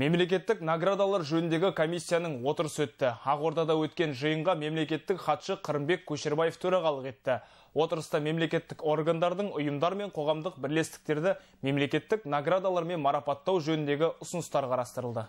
Мемлекеттік наградалар жөндегі комиссияның отырысы өтті. Ақордада өткен жиынға мемлекеттік хатшы Қырымбек Көшербаев төрағалық етті. Отырыста мемлекеттік органдардың ұйымдар мен қоғамдық бірлестіктерді мемлекеттік наградалармен марапаттау жөндегі ұсыныстар қарастырылды.